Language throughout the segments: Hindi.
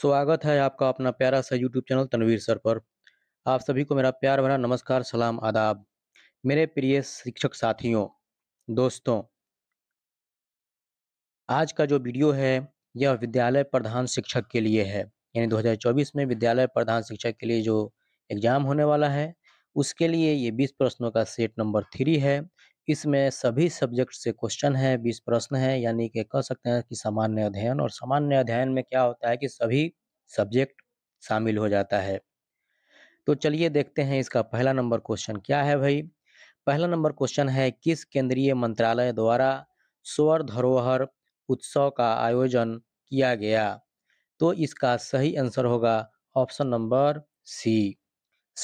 स्वागत है आपका अपना प्यारा सा यूट्यूब चैनल तनवीर सर पर आप सभी को मेरा प्यार भरा नमस्कार सलाम आदाब मेरे प्रिय शिक्षक साथियों दोस्तों आज का जो वीडियो है यह विद्यालय प्रधान शिक्षक के लिए है यानी 2024 में विद्यालय प्रधान शिक्षक के लिए जो एग्ज़ाम होने वाला है उसके लिए ये 20 प्रश्नों का सेट नंबर थ्री है इसमें सभी सब्जेक्ट से क्वेश्चन है बीस प्रश्न है यानी कि कह सकते हैं कि सामान्य अध्ययन और सामान्य अध्ययन में क्या होता है कि सभी सब्जेक्ट शामिल हो जाता है तो चलिए देखते हैं इसका पहला नंबर क्वेश्चन क्या है भाई पहला नंबर क्वेश्चन है किस केंद्रीय मंत्रालय द्वारा स्वर धरोहर उत्सव का आयोजन किया गया तो इसका सही आंसर होगा ऑप्शन नंबर सी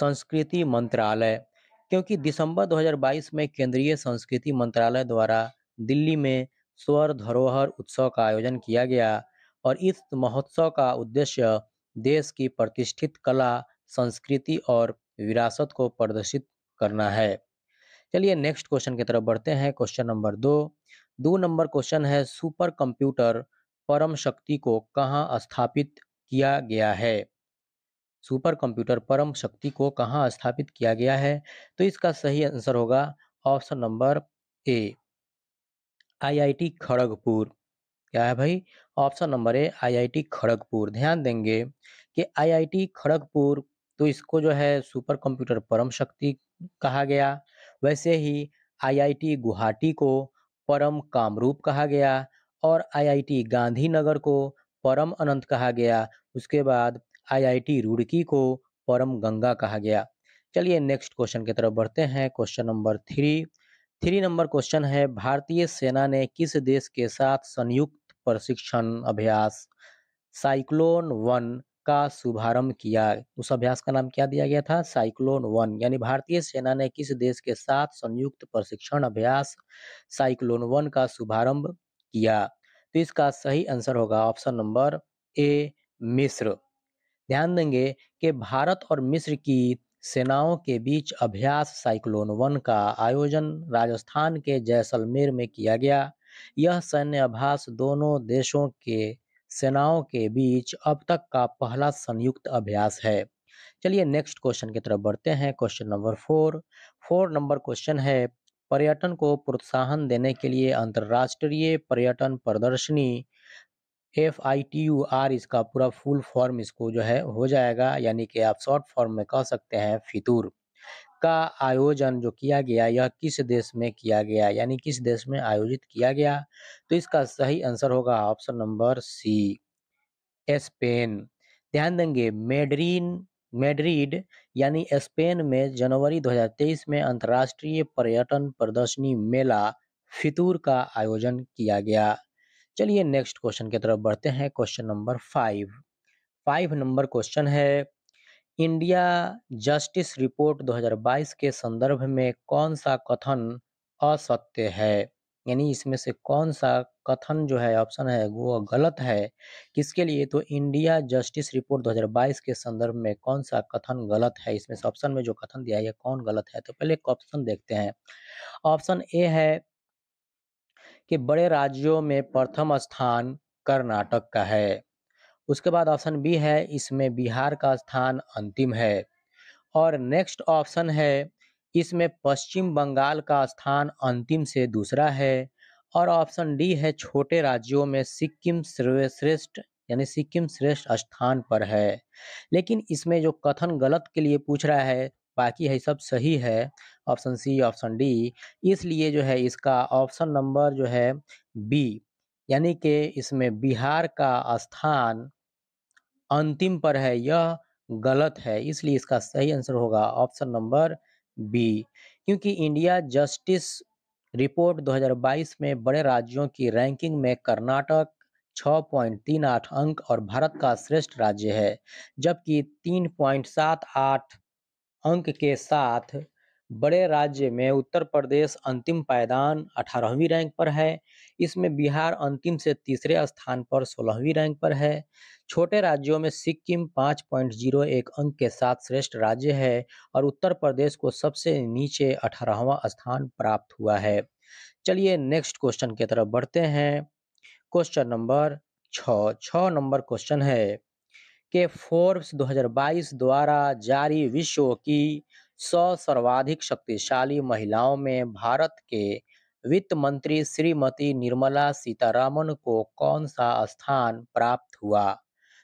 संस्कृति मंत्रालय क्योंकि दिसंबर 2022 में केंद्रीय संस्कृति मंत्रालय द्वारा दिल्ली में स्वर धरोहर उत्सव का आयोजन किया गया और इस महोत्सव का उद्देश्य देश की प्रतिष्ठित कला संस्कृति और विरासत को प्रदर्शित करना है चलिए नेक्स्ट क्वेश्चन की तरफ बढ़ते हैं क्वेश्चन नंबर दो दो नंबर क्वेश्चन है सुपर कंप्यूटर परम शक्ति को कहाँ स्थापित किया गया है सुपर कंप्यूटर परम शक्ति को कहाँ स्थापित किया गया है तो इसका सही आंसर होगा option number A IIT Kharagpur क्या है भाई option number A IIT Kharagpur ध्यान देंगे कि आईआईटी खड़गपुर तो इसको जो है सुपर कंप्यूटर परम शक्ति कहा गया वैसे ही आईआईटी गुवाहाटी को परम कामरूप कहा गया और आईआईटी गांधीनगर को परम अनंत कहा गया उसके बाद आईआईटी रुड़की को परम गंगा कहा गया चलिए नेक्स्ट क्वेश्चन की तरफ बढ़ते हैं question number three three number question है भारतीय सेना ने किस देश के साथ संयुक्त प्रशिक्षण अभ्यास साइक्लोन वन का शुभारंभ किया उस अभ्यास का नाम क्या दिया गया था साइक्लोन वन यानी भारतीय सेना ने किस देश के साथ संयुक्त प्रशिक्षण अभ्यास साइक्लोन वन का शुभारंभ किया तो इसका सही आंसर होगा ऑप्शन नंबर ए मिस्र ध्यान देंगे कि भारत और मिस्र की सेनाओं के बीच अभ्यास साइक्लोन वन का आयोजन राजस्थान के जैसलमेर में किया गया यह सैन्य अभ्यास दोनों देशों के सेनाओं के बीच अब तक का पहला संयुक्त अभ्यास है चलिए नेक्स्ट क्वेश्चन की तरफ बढ़ते हैं question number four four number question है पर्यटन को प्रोत्साहन देने के लिए अंतर्राष्ट्रीय पर्यटन प्रदर्शनी F I T U R इसका पूरा फुल फॉर्म इसको जो है हो जाएगा यानी कि आप शॉर्ट फॉर्म में कह सकते हैं फितूर का आयोजन जो किया गया यह किस देश में किया गया यानी किस देश में आयोजित किया गया तो इसका सही आंसर होगा ऑप्शन नंबर सी स्पेन ध्यान देंगे मेड्रीन मेड्रिड यानी स्पेन में जनवरी 2023 में अंतर्राष्ट्रीय पर्यटन प्रदर्शनी मेला फितूर का आयोजन किया गया चलिए नेक्स्ट क्वेश्चन की तरफ बढ़ते हैं question number five five number question है इंडिया जस्टिस रिपोर्ट 2022 के संदर्भ में कौन सा कथन असत्य है यानी इसमें से कौन सा कथन जो है ऑप्शन है वो गलत है किसके लिए तो इंडिया जस्टिस रिपोर्ट 2022 के संदर्भ में कौन सा कथन गलत है इसमें से ऑप्शन में जो कथन दिया है कौन गलत है तो पहले ऑप्शन देखते हैं ऑप्शन ए है कि बड़े राज्यों में प्रथम स्थान कर्नाटक का है उसके बाद ऑप्शन बी है इसमें बिहार का स्थान अंतिम है और नेक्स्ट ऑप्शन है इसमें पश्चिम बंगाल का स्थान अंतिम से दूसरा है और ऑप्शन डी है छोटे राज्यों में सिक्किम सर्वश्रेष्ठ यानी सिक्किम श्रेष्ठ स्थान पर है लेकिन इसमें जो कथन गलत के लिए पूछ रहा है बाकी है सब सही है ऑप्शन सी ऑप्शन डी इसलिए जो है इसका ऑप्शन नंबर जो है बी यानी कि इसमें बिहार का स्थान अंतिम पर है यह गलत है इसलिए इसका सही आंसर होगा ऑप्शन नंबर बी क्योंकि इंडिया जस्टिस रिपोर्ट 2022 में बड़े राज्यों की रैंकिंग में कर्नाटक 6.38 अंक और भारत का श्रेष्ठ राज्य है जबकि 3.78 अंक के साथ बड़े राज्य में उत्तर प्रदेश अंतिम पायदान अठारहवीं रैंक पर है इसमें बिहार अंतिम से तीसरे स्थान पर सोलहवीं रैंक पर है छोटे राज्यों में सिक्किम पाँच पॉइंट जीरो एक अंक के साथ श्रेष्ठ राज्य है और उत्तर प्रदेश को सबसे नीचे अठारहवा स्थान प्राप्त हुआ है चलिए नेक्स्ट क्वेश्चन की तरफ बढ़ते हैं क्वेश्चन नंबर छ नंबर क्वेश्चन है के फोर्ब्स 2022 द्वारा जारी विश्व की सौ सर्वाधिक शक्तिशाली महिलाओं में भारत के वित्त मंत्री श्रीमती निर्मला सीतारामन को कौन सा स्थान प्राप्त हुआ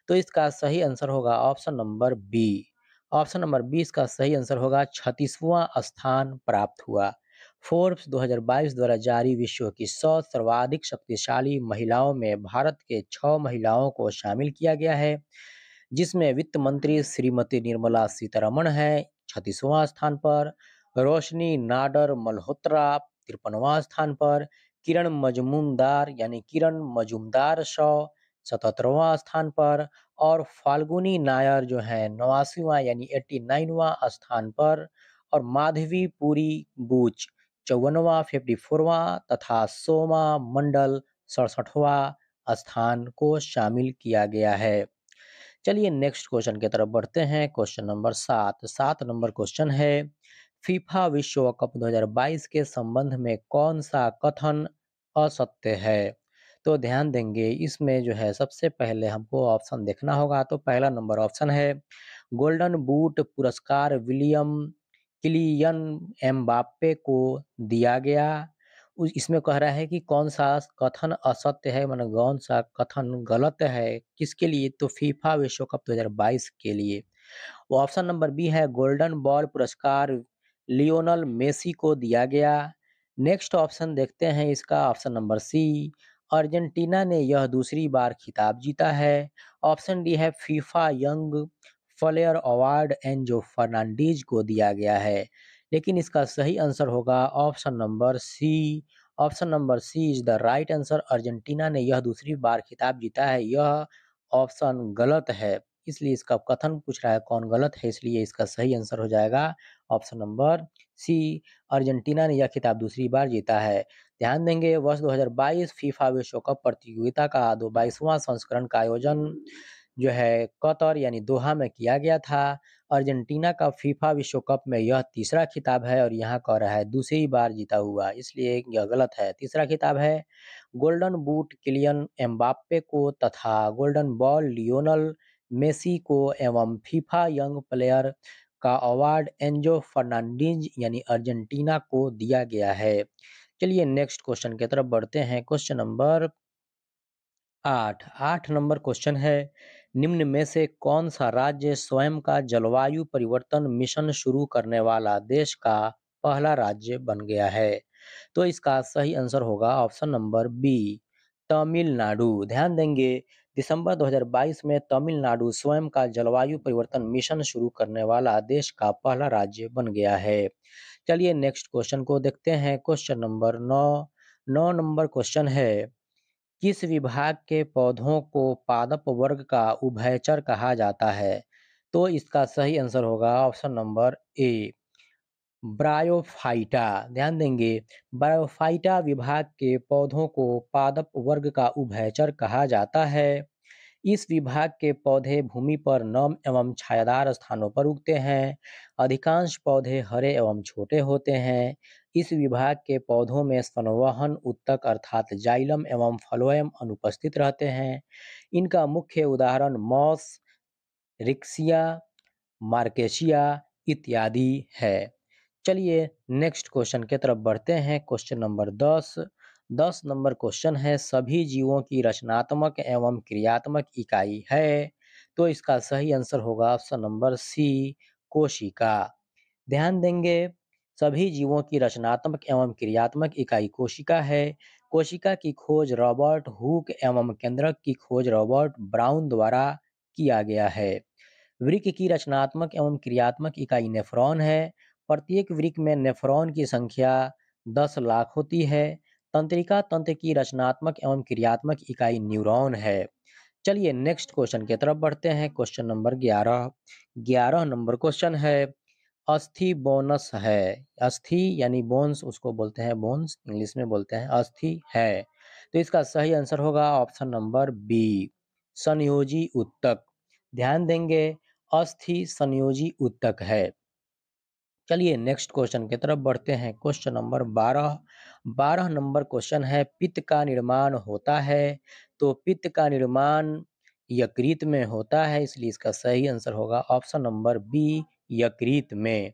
तो इसका सही आंसर होगा option number B option number B इसका सही आंसर होगा छत्तीसवां स्थान प्राप्त हुआ फोर्ब्स 2022 द्वारा जारी विश्व की सौ सर्वाधिक शक्तिशाली महिलाओं में भारत के छः महिलाओं को शामिल किया गया है जिसमें वित्त मंत्री श्रीमती निर्मला सीतारमण है छत्तीसवां स्थान पर रोशनी नाडर मल्होत्रा तिरपनवा स्थान पर किरण मजमुमदार यानी किरण मजूमदार शॉ सतहत्तरवा स्थान पर और फाल्गुनी नायर जो है नवासीवा यानी एट्टी नाइनवा स्थान पर और माधवी पुरी बूच चौवनवा फिफ्टी फोरवा तथा सोमा मंडल सड़सठवा स्थान को शामिल किया गया है चलिए नेक्स्ट क्वेश्चन की तरफ बढ़ते हैं क्वेश्चन नंबर सात सात नंबर क्वेश्चन है फीफा विश्व कप 2022 के संबंध में कौन सा कथन असत्य है तो ध्यान देंगे इसमें जो है सबसे पहले हमको ऑप्शन देखना होगा तो पहला नंबर ऑप्शन है गोल्डन बूट पुरस्कार विलियम किलियन एम्बापे को दिया गया इसमें कह रहा है कि कौन सा कथन असत्य है मान कौन सा कथन गलत है किसके लिए तो फीफा विश्व कप 2022 के लिए वो ऑप्शन नंबर बी है गोल्डन बॉल पुरस्कार लियोनल मेसी को दिया गया नेक्स्ट ऑप्शन देखते हैं इसका ऑप्शन नंबर सी अर्जेंटीना ने यह दूसरी बार खिताब जीता है ऑप्शन डी है FIFA young player award Enzo Fernandez को दिया गया है लेकिन इसका सही आंसर होगा option number C option number C is the right answer Argentina ने यह दूसरी बार खिताब जीता है यह ऑप्शन गलत है इसलिए इसका कथन पूछ रहा है कौन गलत है इसलिए इसका सही आंसर हो जाएगा ऑप्शन नंबर सी अर्जेंटीना ने यह खिताब दूसरी बार जीता है ध्यान देंगे वर्ष 2022 फीफा विश्व कप प्रतियोगिता का दो बाईसवां संस्करण का आयोजन जो है कतर यानी दोहा में किया गया था अर्जेंटीना का फीफा विश्व कप में यह तीसरा खिताब है और यहाँ कह रहा है दूसरी बार जीता हुआ इसलिए यह गलत है तीसरा खिताब है गोल्डन बूट किलियन एम्बाप्पे को तथा गोल्डन बॉल लियोनल मेसी को एवं फीफा यंग प्लेयर का अवार्ड एंजो फर्नांडीज यानी अर्जेंटीना को दिया गया है चलिए नेक्स्ट क्वेश्चन की तरफ बढ़ते हैं क्वेश्चन नंबर आठ आठ नंबर क्वेश्चन है निम्न में से कौन सा राज्य स्वयं का जलवायु परिवर्तन मिशन शुरू करने वाला देश का पहला राज्य बन गया है तो इसका सही आंसर होगा ऑप्शन नंबर बी तमिलनाडु ध्यान देंगे दिसंबर 2022 में तमिलनाडु स्वयं का जलवायु परिवर्तन मिशन शुरू करने वाला देश का पहला राज्य बन गया है चलिए नेक्स्ट क्वेश्चन को देखते हैं क्वेश्चन नंबर नौ नौ नंबर क्वेश्चन है किस विभाग के पौधों को पादप वर्ग का उभयचर कहा जाता है तो इसका सही आंसर होगा ऑप्शन नंबर ए ब्रायोफाइटा ध्यान देंगे ब्रायोफाइटा विभाग के पौधों को पादप वर्ग का उभयचर कहा जाता है इस विभाग के पौधे भूमि पर नम एवं छायादार स्थानों पर उगते हैं अधिकांश पौधे हरे एवं छोटे होते हैं इस विभाग के पौधों में स्वनवहन उत्तक अर्थात जाइलम एवं फलोयम अनुपस्थित रहते हैं इनका मुख्य उदाहरण मॉस रिक्सिया मार्केशिया इत्यादि है चलिए नेक्स्ट क्वेश्चन की तरफ बढ़ते हैं क्वेश्चन नंबर दस दस नंबर क्वेश्चन है सभी जीवों की रचनात्मक एवं क्रियात्मक इकाई है तो इसका सही आंसर होगा ऑप्शन नंबर सी कोशिका ध्यान देंगे सभी जीवों की रचनात्मक एवं क्रियात्मक इकाई कोशिका है कोशिका की खोज रॉबर्ट हुक एवं केंद्रक की खोज रॉबर्ट ब्राउन द्वारा किया गया है वृक्क की रचनात्मक एवं क्रियात्मक इकाई नेफ्रॉन है प्रत्येक वृक्क में नेफ्रॉन की संख्या दस लाख होती है तंत्रिका तंत्र की रचनात्मक एवं क्रियात्मक इकाई न्यूरॉन है चलिए नेक्स्ट क्वेश्चन की तरफ बढ़ते हैं क्वेश्चन नंबर ग्यारह ग्यारह नंबर क्वेश्चन है अस्थि बोनस है अस्थि यानी बोन्स उसको बोलते हैं बोन्स इंग्लिश में बोलते हैं अस्थि है तो इसका सही आंसर होगा ऑप्शन नंबर बी संयोजी उत्तक ध्यान देंगे अस्थि संयोजी उत्तक है चलिए नेक्स्ट क्वेश्चन की तरफ बढ़ते हैं क्वेश्चन नंबर बारह बारह नंबर क्वेश्चन है पित्त का निर्माण होता है तो पित्त का निर्माण यकृत में होता है इसलिए इसका सही आंसर होगा ऑप्शन नंबर बी यकृत में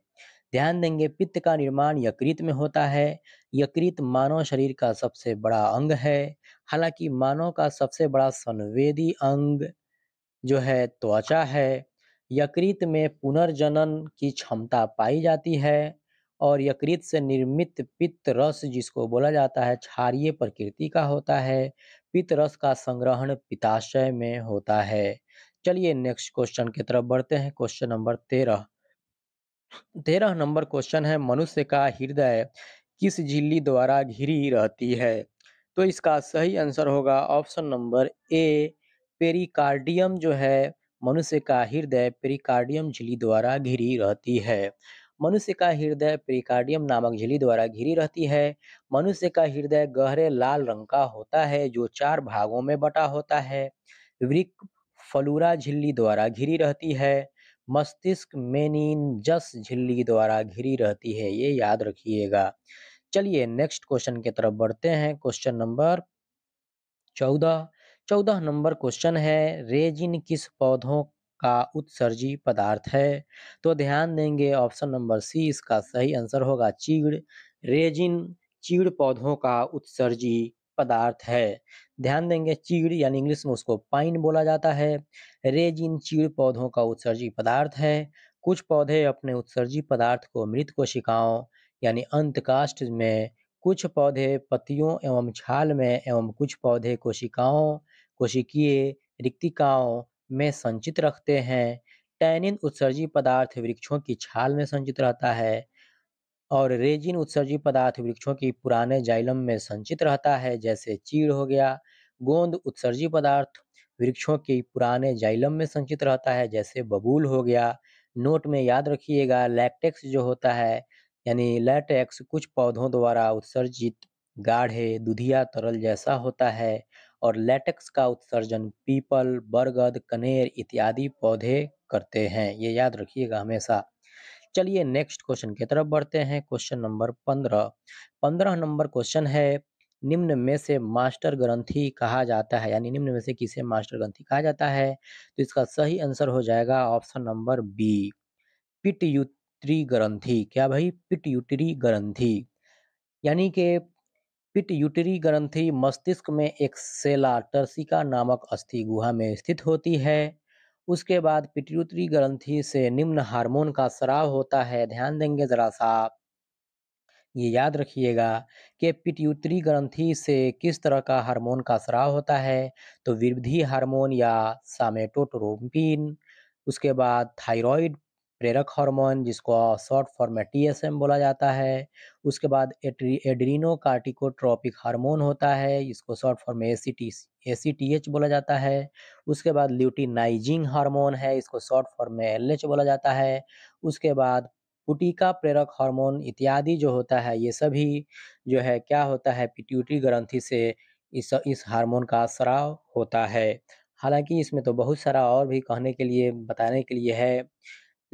ध्यान देंगे पित्त का निर्माण यकृत में होता है यकृत मानव शरीर का सबसे बड़ा अंग है हालांकि मानव का सबसे बड़ा संवेदी अंग जो है त्वचा है यकृत में पुनर्जनन की क्षमता पाई जाती है और यकृत से निर्मित पित्त रस जिसको बोला जाता है क्षारीय प्रकृति का होता है पित्त रस का संग्रहण पिताशय में होता है चलिए नेक्स्ट क्वेश्चन की तरफ बढ़ते हैं क्वेश्चन नंबर तेरह तेरह नंबर क्वेश्चन है मनुष्य का हृदय किस झिल्ली द्वारा घिरी रहती है तो इसका सही आंसर होगा ऑप्शन नंबर ए पेरिकार्डियम जो है मनुष्य का हृदय पेरिकार्डियम झिल्ली द्वारा घिरी रहती है मनुष्य का हृदय पेरिकार्डियम नामक झिल्ली द्वारा घिरी रहती है मनुष्य का हृदय गहरे लाल रंग का होता है जो चार भागों में बटा होता है वृक्क फलूरा झिल्ली द्वारा घिरी रहती है मस्तिष्क जस झिल्ली द्वारा घिरी रहती है ये याद रखिएगा चलिए नेक्स्ट क्वेश्चन की तरफ बढ़ते हैं क्वेश्चन नंबर चौदह चौदह नंबर क्वेश्चन है रेजिन किस पौधों का उत्सर्जी पदार्थ है तो ध्यान देंगे ऑप्शन नंबर सी इसका सही आंसर होगा चीड़ रेजिन चीड़ पौधों का उत्सर्जी पदार्थ है ध्यान देंगे चीड़ यानी इंग्लिश में उसको पाइन बोला जाता है रेजिन चीड़ पौधों का उत्सर्जी पदार्थ है कुछ पौधे अपने उत्सर्जी पदार्थ को मृत कोशिकाओं यानी अंतकाष्ठ में कुछ पौधे पतियों एवं छाल में एवं कुछ पौधे कोशिकाओं कोशिकीय रिक्तिकाओं में संचित रखते हैं टैनिन उत्सर्जी पदार्थ वृक्षों की छाल में संचित रहता है और रेजिन उत्सर्जी पदार्थ वृक्षों की पुराने जाइलम में संचित रहता है जैसे चीड़ हो गया गोंद उत्सर्जी पदार्थ वृक्षों के पुराने जाइलम में संचित रहता है जैसे बबूल हो गया नोट में याद रखिएगा लैटेक्स जो होता है यानी लैटेक्स कुछ पौधों द्वारा उत्सर्जित गाढ़े दुधिया तरल जैसा होता है और लैटेक्स का उत्सर्जन पीपल बरगद कनेर इत्यादि पौधे करते हैं ये याद रखिएगा हमेशा चलिए नेक्स्ट क्वेश्चन की तरफ बढ़ते हैं क्वेश्चन नंबर पंद्रह पंद्रह नंबर क्वेश्चन है निम्न में से मास्टर ग्रंथी कहा जाता है यानी निम्न में से किसे मास्टर ग्रंथी कहा जाता है तो इसका सही आंसर हो जाएगा ऑप्शन नंबर बी पिट ग्रंथी क्या भाई पिट यूटरी यानी के पिट यूटरी मस्तिष्क में एक सेला टर्सिका नामक अस्थि गुहा में स्थित होती है उसके बाद पिट्यूटरी ग्रंथि से निम्न हार्मोन का स्राव होता है ध्यान देंगे जरा सा ये याद रखिएगा कि पिट्यूटरी ग्रंथि से किस तरह का हार्मोन का स्राव होता है तो वृद्धि हार्मोन या सामेटोट्रोपिन उसके बाद थायराइड प्रेरक हार्मोन जिसको शॉर्ट फॉर्म में एम बोला जाता है उसके बाद एड्रीनो कार्टिकोट्रॉपिक हार्मोन होता है इसको शॉर्ट फॉर्म में एसीटीएच बोला जाता है उसके बाद ल्यूटिनाइजिंग हार्मोन है इसको शॉर्ट फॉर्म में एच बोला जाता है उसके बाद पुटिका प्रेरक हार्मोन इत्यादि जो होता है ये सभी जो है क्या होता है पिट्यूटरी ग्रंथि से इस इस हार्मोन का स्राव होता है हालांकि इसमें तो बहुत सारा और भी कहने के लिए बताने के लिए है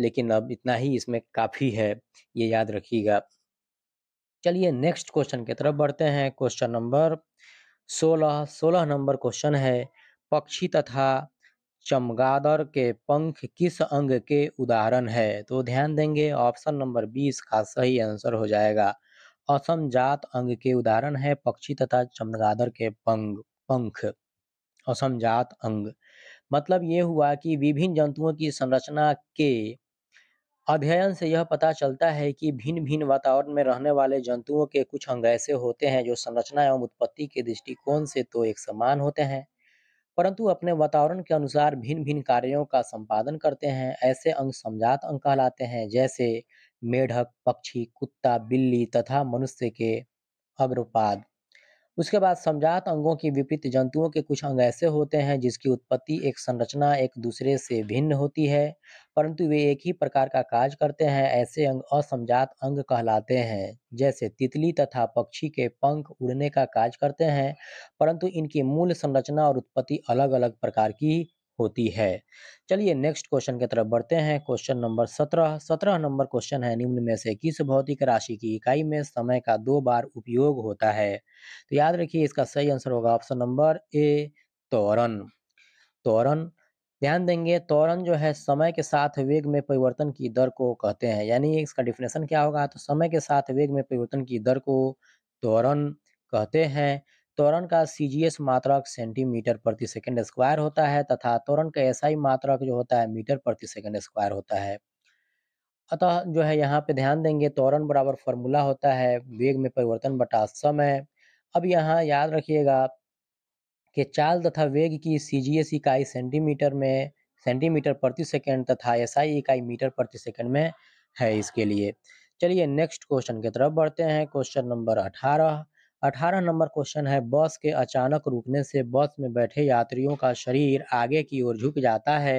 लेकिन अब इतना ही इसमें काफ़ी है ये याद रखिएगा चलिए नेक्स्ट क्वेश्चन की तरफ बढ़ते हैं क्वेश्चन नंबर सोलह सोलह नंबर क्वेश्चन है पक्षी तथा चमगादर के पंख किस अंग के उदाहरण है तो ध्यान देंगे ऑप्शन नंबर बीस का सही आंसर हो जाएगा असम जात अंग के उदाहरण है पक्षी तथा चमगादर के पंख पंख असम जात अंग मतलब ये हुआ कि विभिन्न जंतुओं की संरचना के अध्ययन से यह पता चलता है कि भिन्न भिन्न वातावरण में रहने वाले जंतुओं के कुछ अंग ऐसे होते हैं जो संरचना एवं उत्पत्ति के दृष्टिकोण से तो एक समान होते हैं परंतु अपने वातावरण के अनुसार भिन्न भिन्न कार्यों का संपादन करते हैं ऐसे अंग समझात अंग कहलाते हैं जैसे मेढक पक्षी कुत्ता बिल्ली तथा मनुष्य के अग्रपाद उसके बाद समझात अंगों की विपरीत जंतुओं के कुछ अंग ऐसे होते हैं जिसकी उत्पत्ति एक संरचना एक दूसरे से भिन्न होती है परंतु वे एक ही प्रकार का काज करते हैं ऐसे अंग असमजात अंग कहलाते हैं जैसे तितली तथा पक्षी के पंख उड़ने का काज करते हैं परंतु इनकी मूल संरचना और उत्पत्ति अलग अलग प्रकार की होती है चलिए नेक्स्ट क्वेश्चन की तरफ बढ़ते हैं क्वेश्चन नंबर सत्रह सत्रह नंबर क्वेश्चन है निम्न में से किस भौतिक राशि की इकाई में समय का दो बार उपयोग होता है तो याद रखिए इसका सही आंसर होगा ऑप्शन नंबर ए तोरण तोरण ध्यान देंगे त्वरण जो है समय के साथ वेग में परिवर्तन की दर को कहते हैं यानी इसका डिफिनेशन क्या होगा तो समय के साथ वेग में परिवर्तन की दर को त्वरण कहते हैं त्वरण का सी मात्रक सेंटीमीटर प्रति सेकंड स्क्वायर होता है तथा त्वरण का एसआई मात्रक जो होता है मीटर प्रति सेकंड स्क्वायर होता है अतः जो है यहाँ पे ध्यान देंगे त्वरण बराबर फॉर्मूला होता है वेग में परिवर्तन बटा समय अब यहाँ याद रखिएगा के चाल तथा वेग की सीजीएस इकाई सेंटीमीटर में सेंटीमीटर प्रति सेकंड तथा एसआई इकाई मीटर प्रति सेकंड में है इसके लिए चलिए नेक्स्ट क्वेश्चन की तरफ बढ़ते हैं क्वेश्चन नंबर अठारह अठारह नंबर क्वेश्चन है बस के अचानक रुकने से बस में बैठे यात्रियों का शरीर आगे की ओर झुक जाता है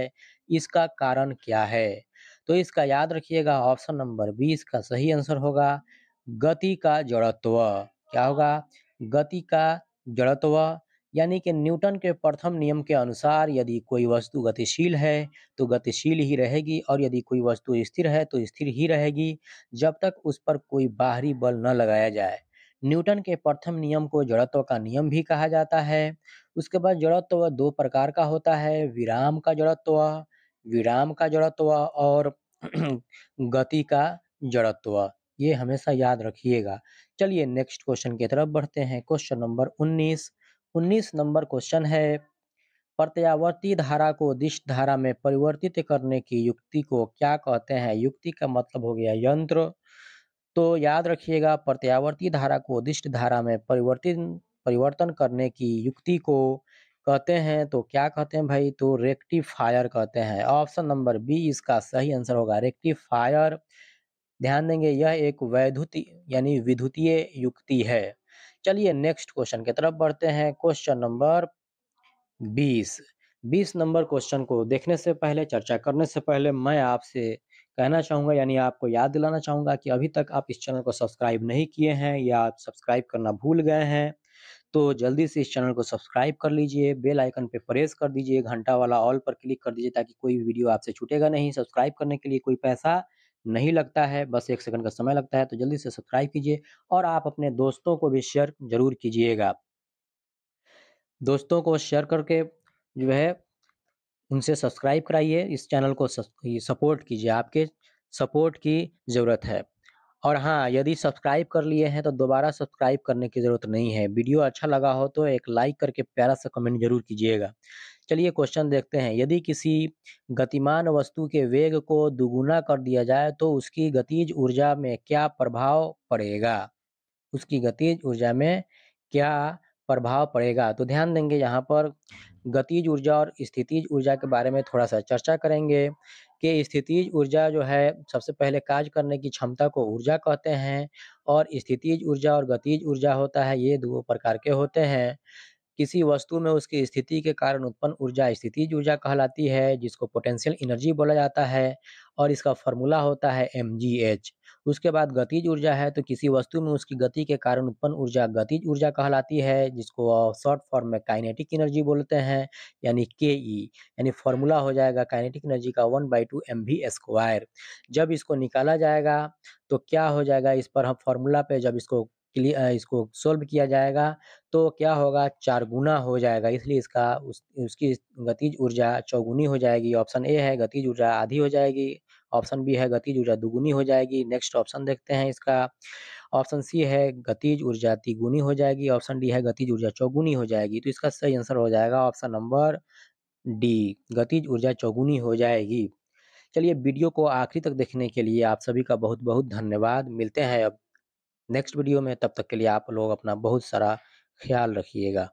इसका कारण क्या है तो इसका याद रखिएगा ऑप्शन नंबर बीस का सही आंसर होगा गति का जड़त्व क्या होगा गति का जड़त्व यानी कि न्यूटन के प्रथम नियम के अनुसार यदि कोई वस्तु गतिशील है तो गतिशील ही रहेगी और यदि कोई वस्तु स्थिर है तो स्थिर ही रहेगी जब तक उस पर कोई बाहरी बल न लगाया जाए न्यूटन के प्रथम नियम को जड़त्व का नियम भी कहा जाता है उसके बाद जड़त्व दो प्रकार का होता है विराम का जड़त्व विराम का जड़त्व और गति का जड़त्व ये हमेशा याद रखिएगा चलिए नेक्स्ट क्वेश्चन की तरफ बढ़ते हैं क्वेश्चन नंबर उन्नीस उन्नीस नंबर क्वेश्चन है प्रत्यावर्ती धारा को दिश धारा में परिवर्तित करने की युक्ति को क्या कहते हैं युक्ति का मतलब हो गया यंत्र तो याद रखिएगा प्रत्यावर्ती धारा को दिष्ट धारा में परिवर्तित परिवर्तन करने की युक्ति को कहते हैं तो क्या कहते हैं भाई तो रेक्टिफायर कहते हैं ऑप्शन नंबर बी इसका सही आंसर होगा रेक्टिफायर ध्यान देंगे यह एक वैद्युत यानी विद्युतीय युक्ति है चलिए नेक्स्ट क्वेश्चन की तरफ बढ़ते हैं क्वेश्चन नंबर बीस बीस नंबर क्वेश्चन को देखने से पहले चर्चा करने से पहले मैं आपसे कहना चाहूँगा यानी आपको याद दिलाना चाहूँगा कि अभी तक आप इस चैनल को सब्सक्राइब नहीं किए हैं या आप सब्सक्राइब करना भूल गए हैं तो जल्दी से इस चैनल को सब्सक्राइब कर लीजिए बेल आइकन पे प्रेस कर दीजिए घंटा वाला ऑल पर क्लिक कर दीजिए ताकि कोई वीडियो आपसे छूटेगा नहीं सब्सक्राइब करने के लिए कोई पैसा नहीं लगता है बस एक सेकंड का समय लगता है तो जल्दी से सब्सक्राइब कीजिए और आप अपने दोस्तों को भी शेयर जरूर कीजिएगा दोस्तों को शेयर करके जो है उनसे सब्सक्राइब कराइए इस चैनल को सपोर्ट कीजिए आपके सपोर्ट की ज़रूरत है और हाँ यदि सब्सक्राइब कर लिए हैं तो दोबारा सब्सक्राइब करने की ज़रूरत नहीं है वीडियो अच्छा लगा हो तो एक लाइक करके प्यारा सा कमेंट जरूर कीजिएगा चलिए क्वेश्चन देखते हैं यदि किसी गतिमान वस्तु के वेग को दुगुना कर दिया जाए तो उसकी गतिज ऊर्जा में क्या प्रभाव पड़ेगा उसकी गतिज ऊर्जा में क्या प्रभाव पड़ेगा तो ध्यान देंगे यहाँ पर गतिज ऊर्जा और स्थितिज ऊर्जा के बारे में थोड़ा सा चर्चा करेंगे कि स्थितिज ऊर्जा जो है सबसे पहले कार्य करने की क्षमता को ऊर्जा कहते हैं और स्थितिज ऊर्जा और गतिज ऊर्जा होता है ये दो प्रकार के होते हैं किसी वस्तु में उसकी स्थिति के कारण उत्पन्न ऊर्जा स्थितिज ऊर्जा कहलाती है जिसको पोटेंशियल एनर्जी बोला जाता है और इसका फॉर्मूला होता है एम उसके बाद गतिज ऊर्जा है तो किसी वस्तु में उसकी गति के कारण उत्पन्न ऊर्जा गतिज ऊर्जा कहलाती है जिसको शॉर्ट फॉर्म में काइनेटिक एनर्जी बोलते हैं यानी के ई यानी फॉर्मूला हो जाएगा काइनेटिक एनर्जी का वन बाई टू एम भी स्क्वायर जब इसको निकाला जाएगा तो क्या हो जाएगा इस पर हम फॉर्मूला पे जब इसको इसको सॉल्व किया जाएगा तो क्या होगा चार गुना हो जाएगा इसलिए इसका उस, उसकी गतिज ऊर्जा चौगुनी हो जाएगी ऑप्शन ए है गतिज ऊर्जा आधी हो जाएगी ऑप्शन बी है गतिज ऊर्जा दुगुनी हो जाएगी नेक्स्ट ऑप्शन देखते हैं इसका ऑप्शन सी है गतिज ऊर्जा तिगुनी हो जाएगी ऑप्शन डी है गतिज ऊर्जा चौगुनी हो जाएगी तो इसका सही आंसर हो जाएगा ऑप्शन नंबर डी गतिज ऊर्जा चौगुनी हो जाएगी चलिए वीडियो को आखिरी तक देखने के लिए आप सभी का बहुत बहुत धन्यवाद मिलते हैं अब नेक्स्ट वीडियो में तब तक के लिए आप लोग अपना बहुत सारा ख्याल रखिएगा